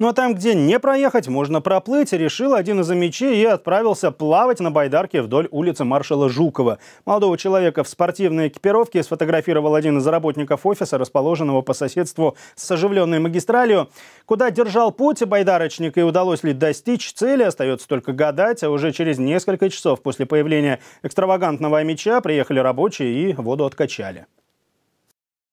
Ну а там, где не проехать, можно проплыть, решил один из мечей и отправился плавать на байдарке вдоль улицы маршала Жукова. Молодого человека в спортивной экипировке сфотографировал один из работников офиса, расположенного по соседству с оживленной магистралью. Куда держал путь байдарочник и удалось ли достичь цели, остается только гадать, а уже через несколько часов после появления экстравагантного меча приехали рабочие и воду откачали.